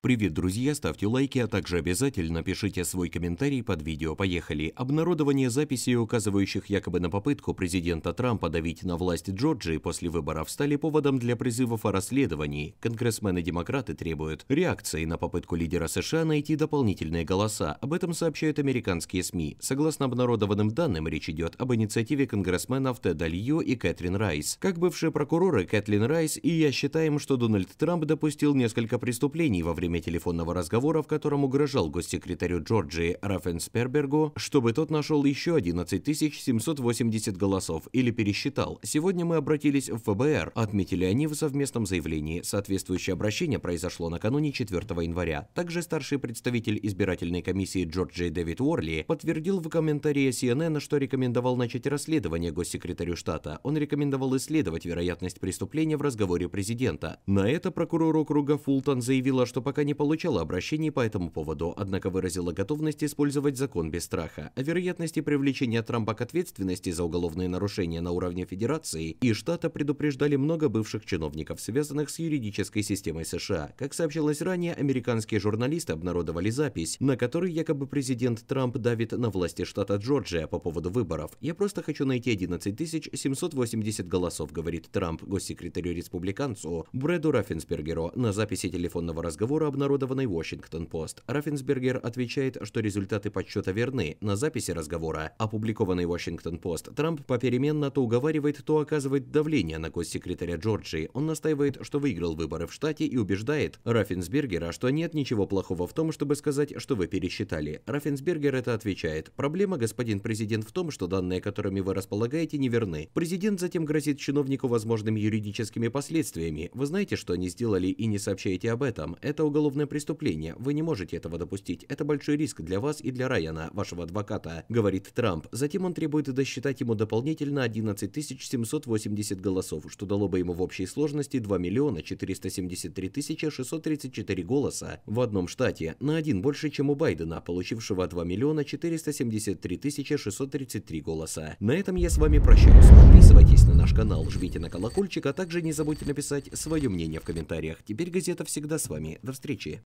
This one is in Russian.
Привет, друзья, ставьте лайки, а также обязательно пишите свой комментарий под видео. Поехали. Обнародование записей, указывающих якобы на попытку президента Трампа давить на власть Джорджии после выборов, стали поводом для призывов о расследовании. Конгрессмены-демократы требуют реакции на попытку лидера США найти дополнительные голоса. Об этом сообщают американские СМИ. Согласно обнародованным данным, речь идет об инициативе конгрессменов Теда Лью и Кэтрин Райс. Как бывшие прокуроры Кэтлин Райс и я считаем, что Дональд Трамп допустил несколько преступлений во время время телефонного разговора, в котором угрожал госсекретарю Джорджии Рафенспергергу, чтобы тот нашел еще 11 780 голосов или пересчитал. Сегодня мы обратились в ФБР, отметили они в совместном заявлении. Соответствующее обращение произошло накануне 4 января. Также старший представитель избирательной комиссии Джорджии Дэвид Уорли подтвердил в комментарии CNN, что рекомендовал начать расследование госсекретарю штата. Он рекомендовал исследовать вероятность преступления в разговоре президента. На это прокурор округа Фултон заявила, что пока пока не получала обращений по этому поводу, однако выразила готовность использовать закон без страха о вероятности привлечения Трампа к ответственности за уголовные нарушения на уровне Федерации и штата предупреждали много бывших чиновников, связанных с юридической системой США. Как сообщалось ранее, американские журналисты обнародовали запись, на которой якобы президент Трамп давит на власти штата Джорджия по поводу выборов. «Я просто хочу найти 11 780 голосов», говорит Трамп госсекретарю республиканцу Брэду Раффенсбергеру на записи телефонного разговора обнародованной Washington-Post, Раффенсбергер отвечает, что результаты подсчета верны. На записи разговора, опубликованной Washington-Post, Трамп попеременно то уговаривает, то оказывает давление на госсекретаря Джорджии. Он настаивает, что выиграл выборы в штате и убеждает Раффенсбергера, что нет ничего плохого в том, чтобы сказать, что вы пересчитали. Раффенсбергер это отвечает. Проблема, господин президент, в том, что данные, которыми вы располагаете, неверны. Президент затем грозит чиновнику возможными юридическими последствиями. Вы знаете, что они сделали и не сообщаете об этом. Это уголовное уголовное преступление. Вы не можете этого допустить. Это большой риск для вас и для Райана, вашего адвоката, говорит Трамп. Затем он требует досчитать ему дополнительно 11 780 голосов, что дало бы ему в общей сложности 2 миллиона 473 634 голоса в одном штате, на один больше, чем у Байдена, получившего 2 миллиона 473 633 голоса. На этом я с вами прощаюсь. Подписывайтесь на наш канал, жмите на колокольчик, а также не забудьте написать свое мнение в комментариях. Теперь газета всегда с вами. До встречи. beatričė